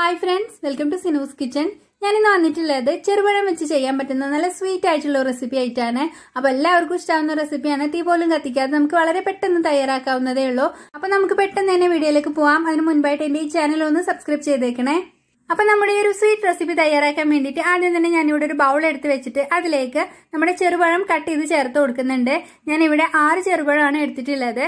hi friends welcome to Sinu's kitchen ഞാൻ ഇന്ന് വന്നിട്ടുള്ളത് ചെറുപഴം വെച്ച് ചെയ്യാൻ പറ്റുന്ന നല്ല സ്വീറ്റ് ആയിട്ടുള്ള റെസിപ്പി ആയിട്ടാണ് അപ്പോൾ എല്ലാവർക്കും ഇഷ്ടമാവുന്ന റെസിപ്പിയാണ് തീ പോലും കത്തിക്കാതെ നമുക്ക് വളരെ പെട്ടെന്ന് തയ്യാറാക്കാവുന്നതേ ഉള്ളൂ അപ്പോൾ നമുക്ക് പെട്ടെന്ന് തന്നെ വീഡിയോയിലേക്ക് പോവാം അതിന് മുൻപായിട്ട് എന്റെ ഈ ചാനൽ ഒന്ന് സബ്സ്ക്രൈബ് ചെയ്തേക്കണേ അപ്പൊ നമ്മുടെ ഈ ഒരു സ്വീറ്റ് റെസിപ്പി തയ്യാറാക്കാൻ വേണ്ടിയിട്ട് ആദ്യം തന്നെ ഞാനിവിടെ ഒരു ബൗൾ എടുത്ത് വെച്ചിട്ട് അതിലേക്ക് നമ്മുടെ ചെറുപഴം കട്ട് ചെയ്ത് ചേർത്ത് കൊടുക്കുന്നുണ്ട് ഇവിടെ ആറ് ചെറുപഴമാണ് എടുത്തിട്ടുള്ളത്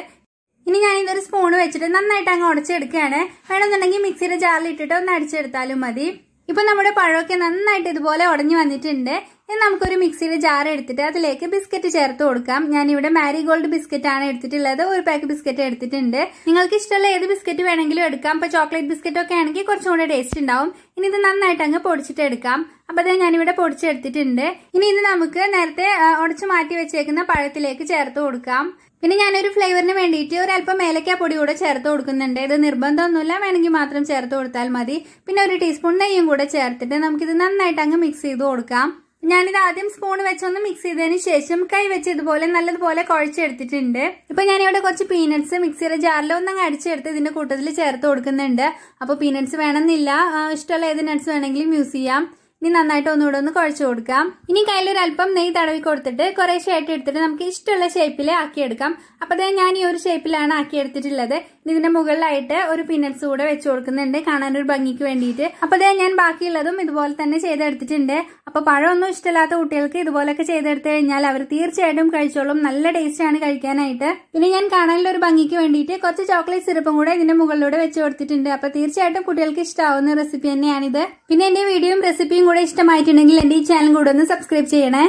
ഇനി ഞാൻ ഇതൊരു സ്പൂൺ വെച്ചിട്ട് നന്നായിട്ട് അങ്ങ് ഉടച്ചെടുക്കുകയാണ് വേണമെന്നുണ്ടെങ്കിൽ മിക്സിയുടെ ജാറിൽ ഇട്ടിട്ട് ഒന്ന് അടിച്ചെടുത്താലും മതി ഇപ്പൊ നമ്മുടെ പഴമൊക്കെ നന്നായിട്ട് ഇതുപോലെ ഉടഞ്ഞു വന്നിട്ടുണ്ട് ഇനി നമുക്കൊരു മിക്സിയുടെ ജാർ എടുത്തിട്ട് അതിലേക്ക് ബിസ്ക്കറ്റ് ചേർത്ത് കൊടുക്കാം ഞാനിവിടെ മാരിഗോൾഡ് ബിസ്ക്കറ്റ് ആണ് എടുത്തിട്ടുള്ളത് ഒരു പാക്ക് ബിസ്ക്കറ്റ് എടുത്തിട്ടുണ്ട് നിങ്ങൾക്ക് ഇഷ്ടമുള്ള ഏത് ബിസ്ക്കറ്റ് വേണമെങ്കിലും എടുക്കാം ഇപ്പൊ ചോക്ലേറ്റ് ബിസ്ക്കറ്റ് ഒക്കെ ആണെങ്കിൽ കുറച്ചും കൂടെ ടേസ്റ്റ് ഉണ്ടാവും ഇനി ഇത് നന്നായിട്ട് അങ്ങ് പൊടിച്ചിട്ട് എടുക്കാം അപ്പൊ അത് ഞാനിവിടെ പൊടിച്ചെടുത്തിട്ടുണ്ട് ഇനി ഇത് നമുക്ക് നേരത്തെ ഉടച്ചു മാറ്റി വെച്ചേക്കുന്ന പഴത്തിലേക്ക് ചേർത്ത് കൊടുക്കാം പിന്നെ ഞാനൊരു ഫ്ലേവറിന് വേണ്ടിയിട്ട് ഒരല്പം ഏലക്ക പൊടി കൂടെ ചേർത്ത് കൊടുക്കുന്നുണ്ട് ഇത് നിർബന്ധമൊന്നുമില്ല വേണമെങ്കിൽ മാത്രം ചേർത്ത് കൊടുത്താൽ മതി പിന്നെ ഒരു ടീസ്പൂൺ നെയ്യും കൂടെ ചേർത്തിട്ട് നമുക്കിത് നന്നായിട്ട് അങ്ങ് മിക്സ് ചെയ്ത് കൊടുക്കാം ഞാനിത് ആദ്യം സ്പൂൺ വെച്ചൊന്ന് മിക്സ് ചെയ്തതിന് ശേഷം കൈ വെച്ച് ഇതുപോലെ നല്ലതുപോലെ കുഴച്ചെടുത്തിട്ടുണ്ട് ഇപ്പൊ ഞാനിവിടെ കുറച്ച് പീനട്സ് മിക്സിയുടെ ജാറിൽ ഒന്നും അടിച്ചെടുത്ത് ഇതിന്റെ കൂട്ടത്തിൽ ചേർത്ത് കൊടുക്കുന്നുണ്ട് അപ്പോൾ പീനട്സ് വേണമെന്നില്ല ഇഷ്ടമുള്ള ഏത് നട്ട്സ് വേണമെങ്കിലും യൂസ് ചെയ്യാം ഇനി നന്നായിട്ട് ഒന്നുകൂടെ ഒന്ന് കുഴച്ചു കൊടുക്കാം ഇനി ഒരു അല്പം നെയ്യ് തടവി കൊടുത്തിട്ട് കുറെ ഷേപ്പ് എടുത്തിട്ട് നമുക്ക് ഇഷ്ടമുള്ള ഷേപ്പിൽ ആക്കിയെടുക്കാം അപ്പോൾ അതായത് ഞാൻ ഈ ഒരു ഷേപ്പിലാണ് ആക്കിയെടുത്തിട്ടുള്ളത് ഇതിന്റെ മുകളിലായിട്ട് ഒരു പിന്നറ്റ്സ് കൂടെ വെച്ച് കൊടുക്കുന്നുണ്ട് കാണാനൊരു ഭംഗിക്ക് വേണ്ടിയിട്ട് അപ്പോൾ അതായത് ഞാൻ ബാക്കിയുള്ളതും ഇതുപോലെ തന്നെ ചെയ്തെടുത്തിട്ടുണ്ട് അപ്പോൾ പഴമൊന്നും ഇഷ്ടമില്ലാത്ത കുട്ടികൾക്ക് ഇതുപോലൊക്കെ ചെയ്തെടുത്ത് കഴിഞ്ഞാൽ അവർ തീർച്ചയായിട്ടും കഴിച്ചോളും നല്ല ആണ് കഴിക്കാനായിട്ട് പിന്നെ ഞാൻ കാണാനുള്ള ഒരു ഭംഗിക്ക് വേണ്ടിയിട്ട് കുറച്ച് ചോക്ലേറ്റ് സിറപ്പും കൂടെ ഇതിന്റെ മുകളിലൂടെ വെച്ച് കൊടുത്തിട്ടുണ്ട് അപ്പോൾ തീർച്ചയായിട്ടും കുട്ടികൾക്ക് ഇഷ്ടമാവുന്ന റെസിപ്പി തന്നെയാണിത് പിന്നെ എന്റെ വീഡിയോയും റെസിപ്പിയും കൂടെ ഇഷ്ടമായിട്ടുണ്ടെങ്കിൽ എന്റെ ഈ ചാനൽ കൂടെ ഒന്ന് സബ്സ്ക്രൈബ് ചെയ്യണേ